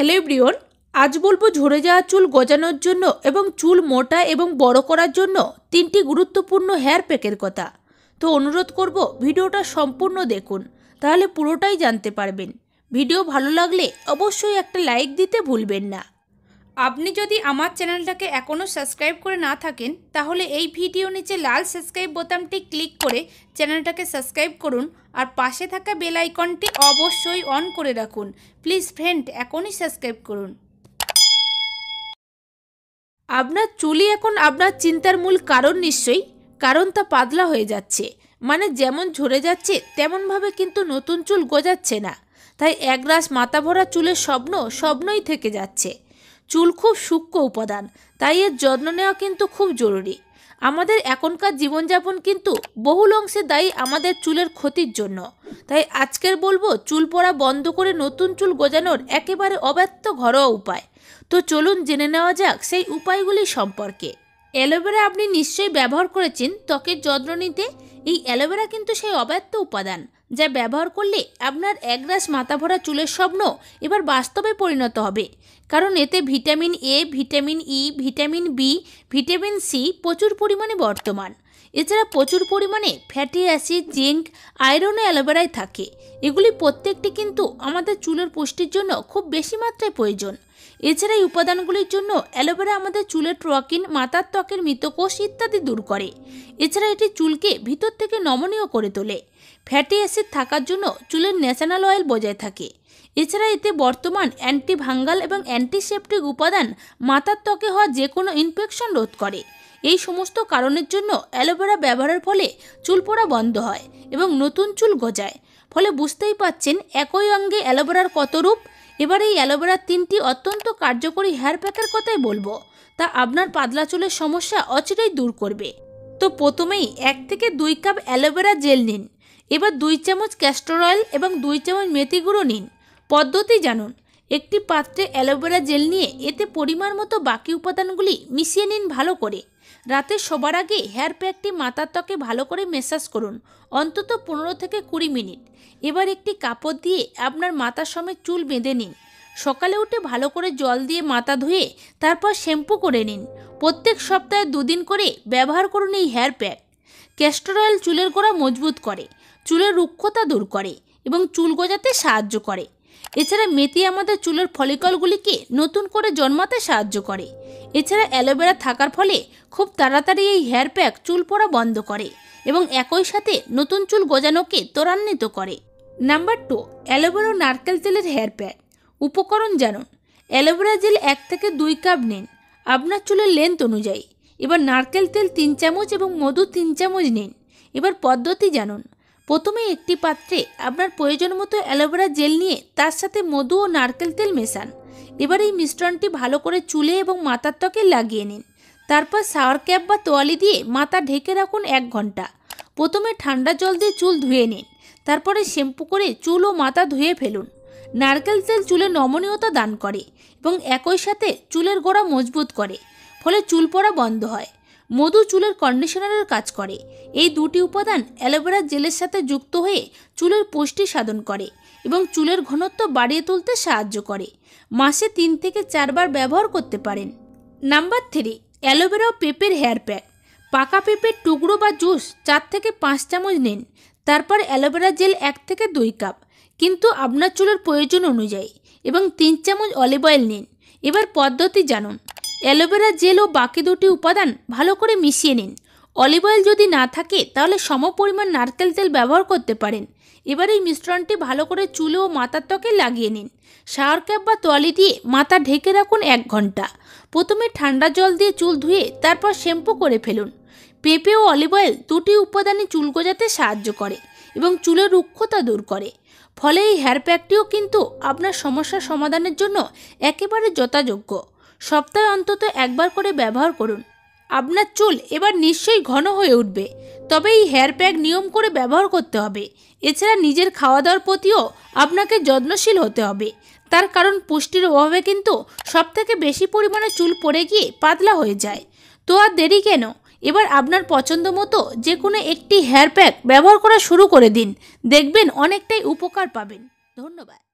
hello everyone আজ বলবো ঝরে যাওয়া চুল গজানোর জন্য এবং চুল মোটা এবং বড় করার জন্য তিনটি গুরুত্বপূর্ণ হেয়ার প্যাকের কথা তো অনুরোধ করব ভিডিওটা সম্পূর্ণ দেখুন তাহলে পুরোটাই জানতে পারবেন ভিডিও ভালো লাগলে অবশ্যই একটা লাইক দিতে ভুলবেন না আপনি যদি আমার চ্যানেলটাকে এখনও সাবস্ক্রাইব করে না থাকেন তাহলে এই ভিডিও নিচে লাল সাবস্ক্রাইব বোতামটি ক্লিক করে চ্যানেলটাকে সাবস্ক্রাইব করুন আর পাশে থাকা বেল আইকনটি অবশ্যই অন করে রাখুন প্লিজ ফ্রেন্ড এখনই সাবস্ক্রাইব করুন আপনার চুলি এখন আপনার চিন্তার মূল কারণ নিশ্চয়ই কারণ তা পাতলা হয়ে যাচ্ছে মানে যেমন ঝরে যাচ্ছে তেমনভাবে কিন্তু নতুন চুল গজাচ্ছে না তাই একগ্রাস মাথা ভরা চুলের স্বপ্ন স্বপ্নই থেকে যাচ্ছে চুল খুব সূক্ষ্ম উপাদান তাই এর যত্ন নেওয়া কিন্তু খুব জরুরি আমাদের এখনকার জীবনযাপন কিন্তু বহুল অংশে দায়ী আমাদের চুলের ক্ষতির জন্য তাই আজকের বলবো চুল পড়া বন্ধ করে নতুন চুল গোজানোর একেবারে অব্যর্থ ঘরোয়া উপায় তো চলুন জেনে নেওয়া যাক সেই উপায়গুলি সম্পর্কে অ্যালোভেরা আপনি নিশ্চয়ই ব্যবহার করেছেন ত্বকের যত্ন নিতে এই অ্যালোভেরা কিন্তু সেই অব্যর্থ উপাদান যা ব্যবহার করলে আপনার একগ্রাস মাথা ভরা চুলের স্বপ্ন এবার বাস্তবে পরিণত হবে কারণ এতে vitamin A vitamin E e, vitamin B vitamin C প্রচুর পরিমাণে বর্তমান এছাড়া প্রচুর পরিমাণে ফ্যাটি অ্যাসিড জিঙ্ক আয়রন ও অ্যালোভেরায় থাকে এগুলি প্রত্যেকটি কিন্তু আমাদের চুলের পুষ্টির জন্য খুব বেশি মাত্রায় প্রয়োজন এছাড়া এই উপাদানগুলির জন্য অ্যালোভেরা আমাদের চুলের ট্রকিন মাথার ত্বকের মৃতকোষ ইত্যাদি দূর করে এছাড়া এটি চুলকে ভিতর থেকে নমনীয় করে তোলে ফ্যাটি অ্যাসিড থাকার জন্য চুলের ন্যাশনাল অয়েল বজায় থাকে এছাড়া এতে বর্তমান অ্যান্টি ভাঙ্গাল এবং অ্যান্টিসেপটিক উপাদান মাথার ত্বকে হওয়া যে কোনো ইনফেকশন রোধ করে এই সমস্ত কারণের জন্য অ্যালোভেরা ব্যবহারের ফলে চুল পড়া বন্ধ হয় এবং নতুন চুল গজায় ফলে বুঝতেই পাচ্ছেন একই অঙ্গে অ্যালোভেরার কত রূপ এবার এই অ্যালোভেরার তিনটি অত্যন্ত কার্যকরী হেয়ার প্যাকের কথাই বলবো তা আপনার পাতলা চুলের সমস্যা অচিরেই দূর করবে তো প্রথমেই এক থেকে দুই কাপ অ্যালোভেরা জেল নিন এবার দুই চামচ ক্যাস্টর অয়েল এবং দুই চামচ মেথি গুঁড়ো নিন পদ্ধতি জানুন একটি পাত্রে অ্যালোভেরা জেল নিয়ে এতে পরিমাণ মতো বাকি উপাদানগুলি মিশিয়ে নিন ভালো করে রাতে সবার আগে হেয়ার প্যাকটি মাথার ত্বকে ভালো করে মেসাজ করুন অন্তত পনেরো থেকে কুড়ি মিনিট এবার একটি কাপড় দিয়ে আপনার মাথার সময় চুল বেঁধে নিন সকালে উঠে ভালো করে জল দিয়ে মাথা ধুয়ে তারপর শ্যাম্পু করে নিন প্রত্যেক সপ্তাহে দুদিন করে ব্যবহার করুন এই হেয়ার প্যাক ক্যাস্টর অয়েল চুলের গোড়া মজবুত করে চুলের রুক্ষতা দূর করে এবং চুল গজাতে সাহায্য করে এছাড়া মেথি আমাদের চুলের ফলিকলগুলিকে নতুন করে জন্মাতে সাহায্য করে এছাড়া অ্যালোভেরা থাকার ফলে খুব তাড়াতাড়ি এই হেয়ার প্যাক চুল পড়া বন্ধ করে এবং একই সাথে নতুন চুল গজানোকে ত্বরান্বিত করে নাম্বার টু অ্যালোভেরা নারকেল তেলের হেয়ার প্যাক উপকরণ জানুন অ্যালোভেরা জেল এক থেকে দুই কাপ নিন আপনার চুলের লেন্থ অনুযায়ী এবার নারকেল তেল তিন চামচ এবং মধু তিন চামচ নিন এবার পদ্ধতি জানুন প্রথমে একটি পাত্রে আপনার প্রয়োজন মতো অ্যালোভেরা জেল নিয়ে তার সাথে মধু ও নারকেল তেল মেশান এবার এই মিশ্রণটি ভালো করে চুলে এবং মাথার ত্বকে লাগিয়ে নিন তারপর শাওয়ার ক্যাপ বা তোয়ালি দিয়ে মাথা ঢেকে রাখুন এক ঘন্টা প্রথমে ঠান্ডা জল দিয়ে চুল ধুয়ে নিন তারপরে শ্যাম্পু করে চুল ও মাথা ধুয়ে ফেলুন নারকেল তেল চুলে নমনীয়তা দান করে এবং একই সাথে চুলের গোড়া মজবুত করে ফলে চুল পড়া বন্ধ হয় মধু চুলের কন্ডিশনারের কাজ করে এই দুটি উপাদান অ্যালোভেরা জেলের সাথে যুক্ত হয়ে চুলের পুষ্টি সাধন করে এবং চুলের ঘনত্ব বাড়িয়ে তুলতে সাহায্য করে মাসে তিন থেকে চারবার ব্যবহার করতে পারেন নাম্বার থ্রি অ্যালোভেরা পেপের পেঁপের হেয়ার প্যাক পাকা পেঁপের টুকরো বা জুস চার থেকে পাঁচ চামচ নিন তারপর অ্যালোভেরা জেল এক থেকে দুই কাপ কিন্তু আপনার চুলের প্রয়োজন অনুযায়ী এবং তিন চামচ অলিভ অয়েল নিন এবার পদ্ধতি জানুন অ্যালোভেরা জেল ও বাকি দুটি উপাদান ভালো করে মিশিয়ে নিন অলিভ অয়েল যদি না থাকে তাহলে সম পরিমাণ নারকেল তেল ব্যবহার করতে পারেন এবার এই মিশ্রণটি ভালো করে চুলে ও মাথার ত্বকে লাগিয়ে নিন শাওয়ার ক্যাপ বা তোয়ালি দিয়ে মাথা ঢেকে রাখুন এক ঘন্টা প্রথমে ঠান্ডা জল দিয়ে চুল ধুয়ে তারপর শ্যাম্পু করে ফেলুন পেঁপে ও অলিভ অয়েল দুটি উপাদানই চুল গোজাতে সাহায্য করে এবং চুলের রুক্ষতা দূর করে ফলে এই হেয়ার প্যাকটিও কিন্তু আপনার সমস্যা সমাধানের জন্য একেবারে যথাযোগ্য সপ্তাহে অন্তত একবার করে ব্যবহার করুন আপনার চুল এবার নিশ্চয়ই ঘন হয়ে উঠবে তবে এই হেয়ার প্যাক নিয়ম করে ব্যবহার করতে হবে এছাড়া নিজের খাওয়া দাওয়ার প্রতিও আপনাকে যত্নশীল হতে হবে তার কারণ পুষ্টির অভাবে কিন্তু সবথেকে বেশি পরিমাণে চুল পড়ে গিয়ে পাতলা হয়ে যায় তো আর দেরি কেন এবার আপনার পছন্দ মতো যে কোনো একটি হেয়ার প্যাক ব্যবহার করা শুরু করে দিন দেখবেন অনেকটাই উপকার পাবেন ধন্যবাদ